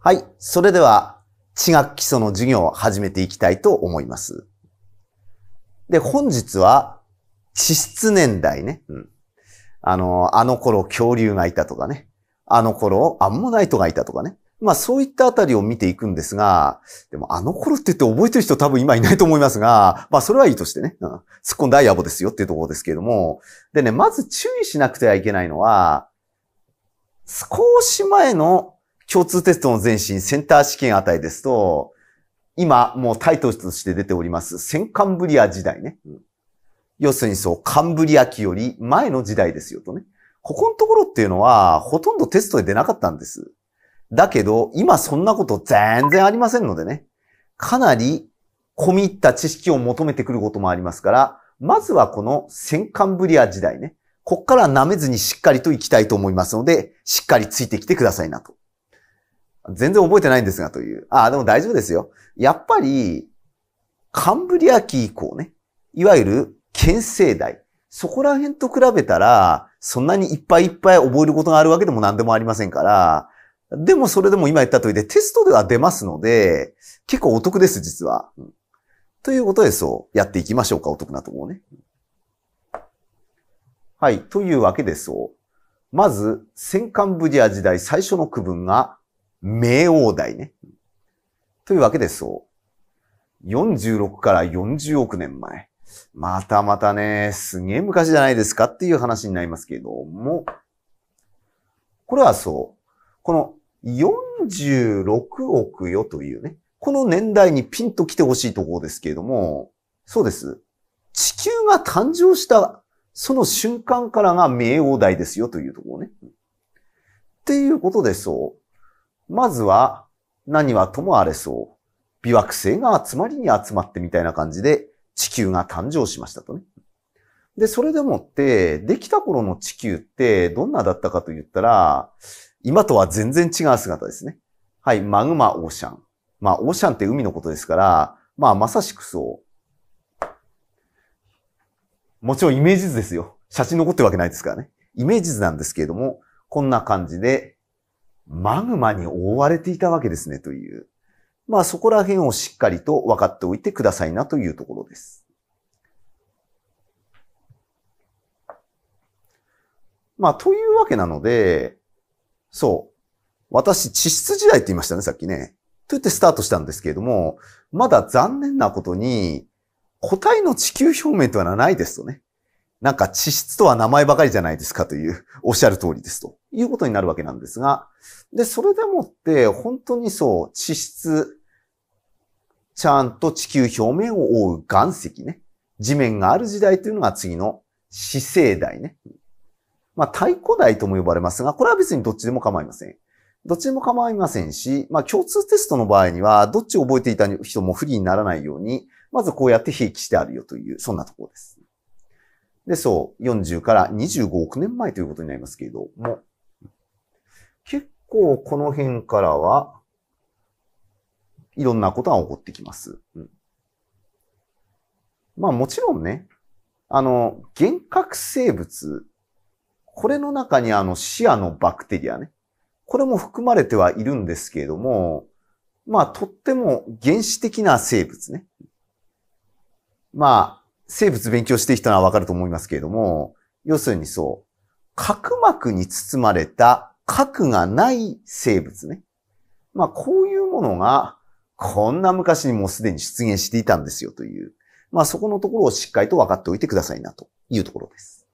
はい。それでは、地学基礎の授業を始めていきたいと思います。で、本日は、地質年代ね。うん。あの、あの頃恐竜がいたとかね。あの頃アンモナイトがいたとかね。まあそういったあたりを見ていくんですが、でもあの頃って言って覚えてる人多分今いないと思いますが、まあそれはいいとしてね、うん、突っ込んだ野暮ですよっていうところですけれども、でね、まず注意しなくてはいけないのは、少し前の共通テストの前身、センター試験あたりですと、今、もうタイトルとして出ております、センカンブリア時代ね。うん、要するにそう、カンブリア期より前の時代ですよとね。ここのところっていうのは、ほとんどテストで出なかったんです。だけど、今そんなこと全然ありませんのでね。かなり込み入った知識を求めてくることもありますから、まずはこのセンカンブリア時代ね。こっから舐めずにしっかりと行きたいと思いますので、しっかりついてきてくださいなと。全然覚えてないんですがという。ああ、でも大丈夫ですよ。やっぱり、カンブリア紀以降ね、いわゆる県世代、そこら辺と比べたら、そんなにいっぱいいっぱい覚えることがあるわけでも何でもありませんから、でもそれでも今言った通りでテストでは出ますので、結構お得です、実は。ということでそう、やっていきましょうか、お得なところね。はい、というわけでそう。まず、先カンブリア時代最初の区分が、冥王代ね。というわけでそう。46から40億年前。またまたね、すげえ昔じゃないですかっていう話になりますけれども、これはそう。この46億よというね、この年代にピンと来てほしいところですけれども、そうです。地球が誕生したその瞬間からが冥王代ですよというところね。っていうことでそう。まずは、何はともあれそう。微惑星が集まりに集まってみたいな感じで、地球が誕生しましたとね。で、それでもって、できた頃の地球ってどんなだったかと言ったら、今とは全然違う姿ですね。はい、マグマオーシャン。まあ、オーシャンって海のことですから、まあ、まさしくそう。もちろんイメージ図ですよ。写真残ってるわけないですからね。イメージ図なんですけれども、こんな感じで、マグマに覆われていたわけですねという。まあそこら辺をしっかりと分かっておいてくださいなというところです。まあというわけなので、そう。私、地質時代って言いましたね、さっきね。と言ってスタートしたんですけれども、まだ残念なことに、個体の地球表面とはないですとね。なんか地質とは名前ばかりじゃないですかという、おっしゃる通りですと。いうことになるわけなんですが、で、それでもって本当にそう、地質、ちゃんと地球表面を覆う岩石ね。地面がある時代というのが次の死生代ね。まあ、太古代とも呼ばれますが、これは別にどっちでも構いません。どっちでも構いませんし、まあ、共通テストの場合には、どっちを覚えていた人も不利にならないように、まずこうやって平気してあるよという、そんなところです。で、そう、40から25億年前ということになりますけれども、結構この辺からは、いろんなことが起こってきます。うん、まあもちろんね、あの、幻覚生物、これの中にあのシアのバクテリアね、これも含まれてはいるんですけれども、まあとっても原始的な生物ね。まあ、生物勉強してきたのはわかると思いますけれども、要するにそう、角膜に包まれた核がない生物ね。まあ、こういうものが、こんな昔にもうすでに出現していたんですよという、まあ、そこのところをしっかりと分かっておいてくださいなというところです。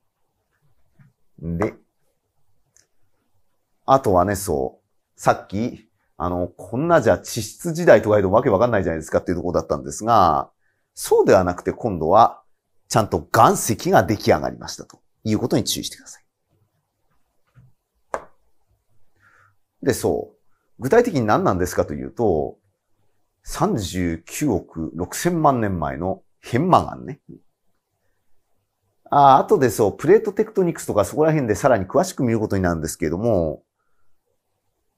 で、あとはね、そう、さっき、あの、こんなじゃ地質時代とか言うとわけわかんないじゃないですかっていうところだったんですが、そうではなくて今度は、ちゃんと岩石が出来上がりましたということに注意してください。で、そう。具体的に何なんですかというと、39億6000万年前の変魔岩ね。ああ、後でそう、プレートテクトニクスとかそこら辺でさらに詳しく見ることになるんですけれども、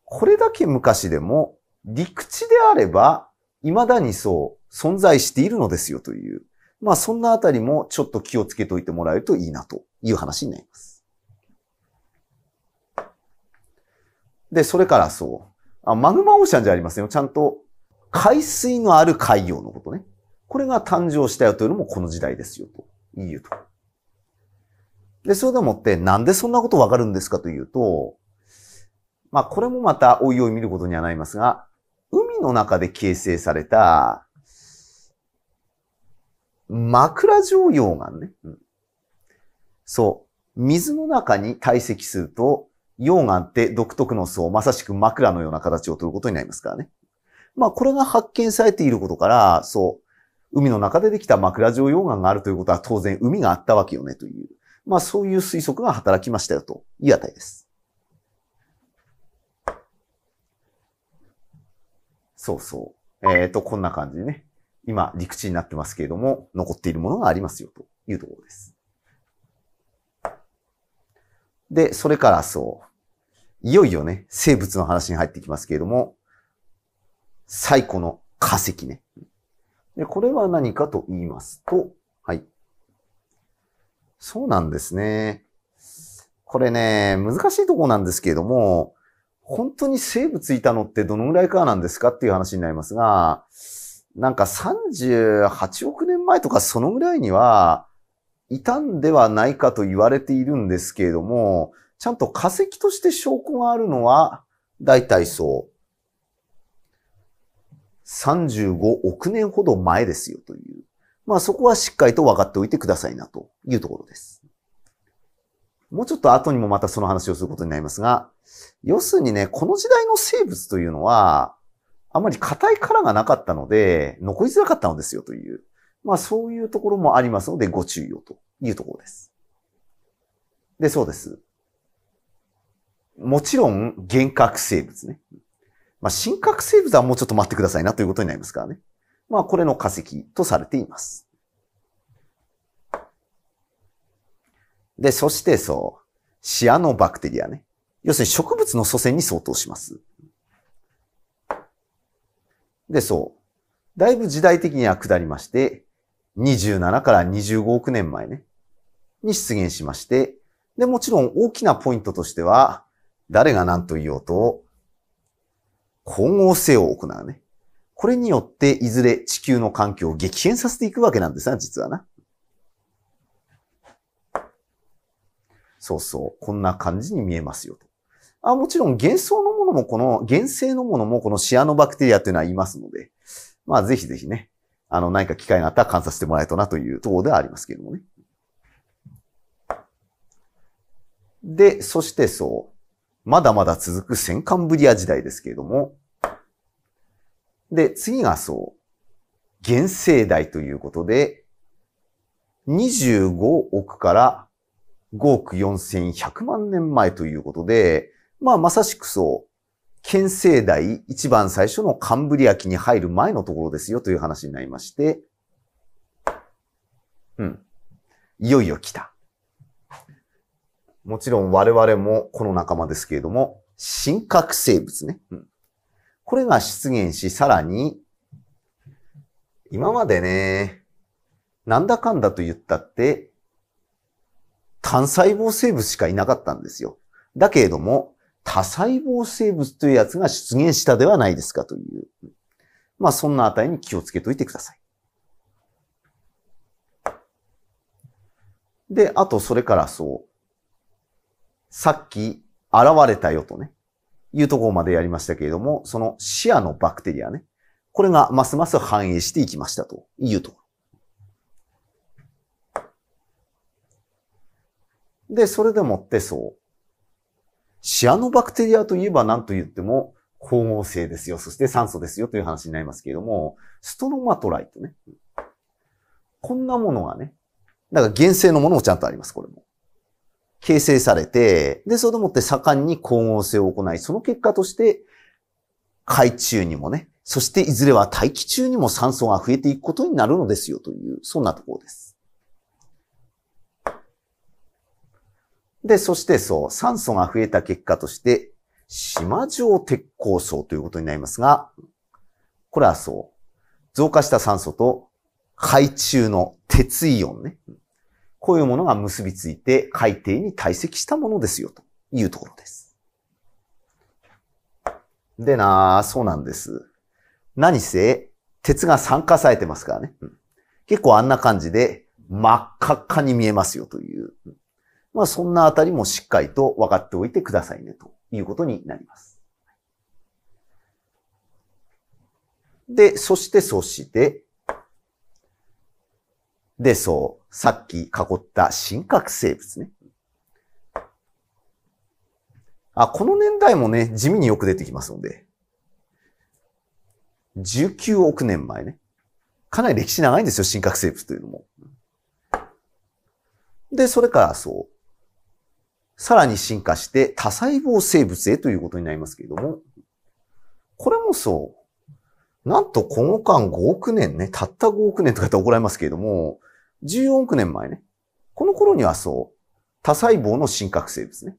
これだけ昔でも陸地であれば未だにそう存在しているのですよという。まあそんなあたりもちょっと気をつけておいてもらえるといいなという話になります。で、それからそう。あマグマオーシャンじゃありませんよ。ちゃんと海水のある海洋のことね。これが誕生したよというのもこの時代ですよと。いよと。で、それでもって、なんでそんなことわかるんですかというと、まあ、これもまたおいおい見ることにはなりますが、海の中で形成された、枕状溶岩ね、うん。そう。水の中に堆積すると、溶岩って独特の層、まさしく枕のような形を取ることになりますからね。まあ、これが発見されていることから、そう、海の中でできた枕状溶岩があるということは当然海があったわけよねという、まあそういう推測が働きましたよというりです。そうそう。えっ、ー、と、こんな感じでね、今陸地になってますけれども、残っているものがありますよというところです。で、それからそう、いよいよね、生物の話に入ってきますけれども、最古の化石ね。で、これは何かと言いますと、はい。そうなんですね。これね、難しいとこなんですけれども、本当に生物いたのってどのぐらいかなんですかっていう話になりますが、なんか38億年前とかそのぐらいには、いたんではないかと言われているんですけれども、ちゃんと化石として証拠があるのは、大体そう、35億年ほど前ですよという。まあそこはしっかりと分かっておいてくださいなというところです。もうちょっと後にもまたその話をすることになりますが、要するにね、この時代の生物というのは、あまり硬い殻がなかったので、残りづらかったのですよという。まあそういうところもありますので、ご注意をというところです。で、そうです。もちろん、幻覚生物ね。まあ、真核生物はもうちょっと待ってくださいなということになりますからね。まあ、これの化石とされています。で、そしてそう、シアノバクテリアね。要するに植物の祖先に相当します。で、そう。だいぶ時代的には下りまして、27から25億年前ね、に出現しまして、で、もちろん大きなポイントとしては、誰が何と言おうと、光合成を行うね。これによって、いずれ地球の環境を激変させていくわけなんですな、実はな。そうそう。こんな感じに見えますよと。あもちろん、幻想のものもこの、原生のものもこのシアノバクテリアというのはいますので、まあぜひぜひね、あの、何か機会があったら観察してもらえたなというところではありますけれどもね。で、そしてそう。まだまだ続く先カンブリア時代ですけれども、で、次がそう、原生代ということで、25億から5億4100万年前ということで、まあまさしくそう、県生代一番最初のカンブリア紀に入る前のところですよという話になりまして、うん。いよいよ来た。もちろん我々もこの仲間ですけれども、真核生物ね。これが出現し、さらに、今までね、なんだかんだと言ったって、単細胞生物しかいなかったんですよ。だけれども、多細胞生物というやつが出現したではないですかという。まあそんな値に気をつけておいてください。で、あとそれからそう、さっき現れたよとね、いうところまでやりましたけれども、その視野のバクテリアね、これがますます反映していきましたというところ。で、それでもってそう。シアノバクテリアといえば何と言っても、光合成ですよ。そして酸素ですよという話になりますけれども、ストロマトライトね。こんなものがね、だから原生のものもちゃんとあります、これも。形成されて、で、それでもって盛んに光合成を行い、その結果として、海中にもね、そしていずれは大気中にも酸素が増えていくことになるのですよという、そんなところです。で、そしてそう、酸素が増えた結果として、島状鉄鉱層ということになりますが、これはそう、増加した酸素と海中の鉄イオンね。こういうものが結びついて海底に堆積したものですよ、というところです。でなぁ、そうなんです。何せ、鉄が酸化されてますからね。結構あんな感じで、真っ赤っかに見えますよという。まあそんなあたりもしっかりと分かっておいてくださいねということになります。で、そしてそして、で、そう。さっき囲った真核生物ね。あ、この年代もね、地味によく出てきますので。19億年前ね。かなり歴史長いんですよ、真核生物というのも。で、それからそう。さらに進化して多細胞生物へということになりますけれども、これもそう。なんとこの間5億年ね、たった5億年とかって怒られますけれども、14億年前ね。この頃にはそう。多細胞の真核生物ね。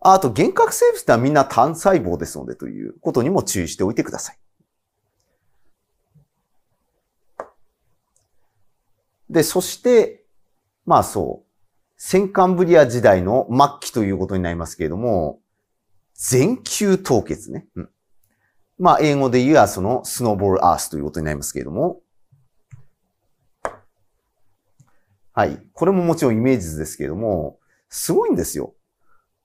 あと、原核生物ってはみんな単細胞ですのでということにも注意しておいてください。で、そして、まあそう、先カンブリア時代の末期ということになりますけれども、全球凍結ね。うん、まあ英語で言えばそのスノーボールアースということになりますけれども、はい。これももちろんイメージ図ですけれども、すごいんですよ。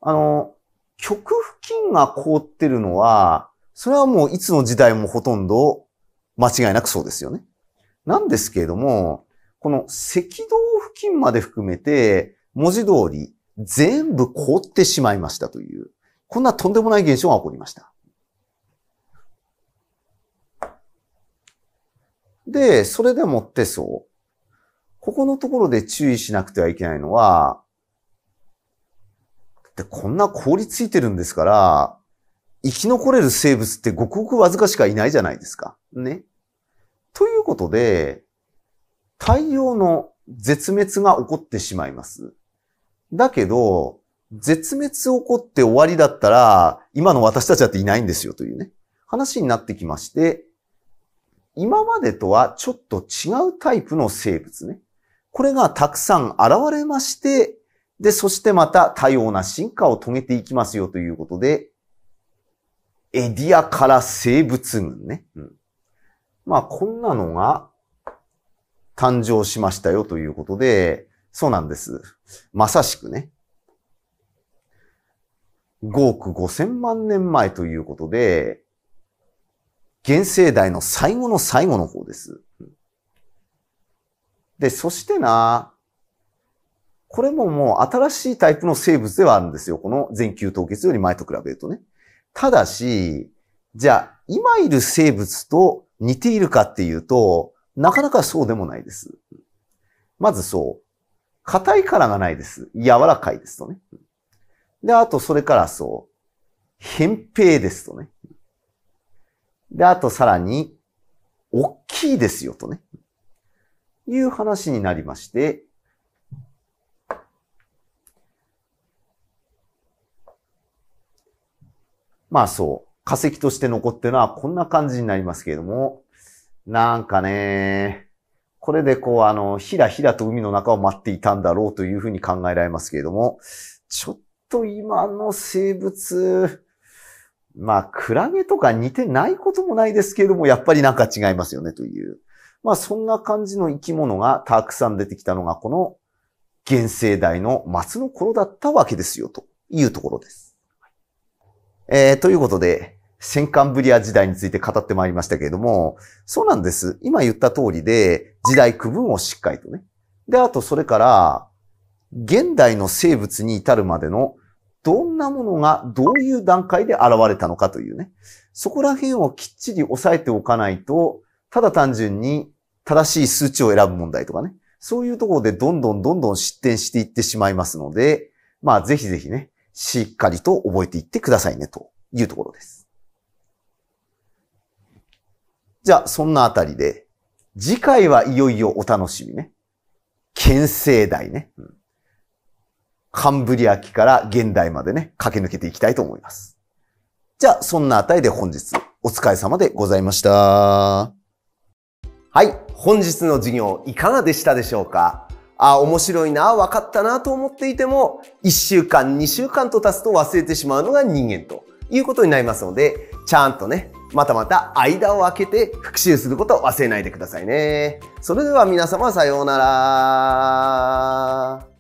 あの、極付近が凍ってるのは、それはもういつの時代もほとんど間違いなくそうですよね。なんですけれども、この赤道付近まで含めて、文字通り全部凍ってしまいましたという、こんなとんでもない現象が起こりました。で、それでもってそう。ここのところで注意しなくてはいけないのは、でこんな氷ついてるんですから、生き残れる生物ってごくごくわずかしかいないじゃないですか。ね。ということで、大量の絶滅が起こってしまいます。だけど、絶滅起こって終わりだったら、今の私たちだっていないんですよというね、話になってきまして、今までとはちょっと違うタイプの生物ね。これがたくさん現れまして、で、そしてまた多様な進化を遂げていきますよということで、エディアから生物群ね。うん、まあ、こんなのが誕生しましたよということで、そうなんです。まさしくね。5億5千万年前ということで、現世代の最後の最後の方です。うんで、そしてな、これももう新しいタイプの生物ではあるんですよ。この全球凍結より前と比べるとね。ただし、じゃあ、今いる生物と似ているかっていうと、なかなかそうでもないです。まずそう。硬い殻がないです。柔らかいですとね。で、あと、それからそう。扁平ですとね。で、あとさらに、大きいですよとね。いう話になりまして、まあそう、化石として残ってるのはこんな感じになりますけれども、なんかね、これでこう、あの、ひらひらと海の中を待っていたんだろうというふうに考えられますけれども、ちょっと今の生物、まあ、クラゲとか似てないこともないですけれども、やっぱりなんか違いますよねという。まあそんな感じの生き物がたくさん出てきたのがこの現世代の末の頃だったわけですよというところです。えー、ということで、戦艦ブリア時代について語ってまいりましたけれども、そうなんです。今言った通りで、時代区分をしっかりとね。で、あとそれから、現代の生物に至るまでのどんなものがどういう段階で現れたのかというね。そこら辺をきっちり押さえておかないと、ただ単純に正しい数値を選ぶ問題とかね。そういうところでどんどんどんどん失点していってしまいますので、まあぜひぜひね、しっかりと覚えていってくださいね、というところです。じゃあ、そんなあたりで、次回はいよいよお楽しみね。県政代ね、うん。カンブリア期から現代までね、駆け抜けていきたいと思います。じゃあ、そんなあたりで本日お疲れ様でございました。はい、本日の授業いかがでしたでしょうかあ、面白いな、分かったなと思っていても、1週間、2週間と経つと忘れてしまうのが人間ということになりますので、ちゃんとね、またまた間を空けて復習することを忘れないでくださいね。それでは皆様さようなら。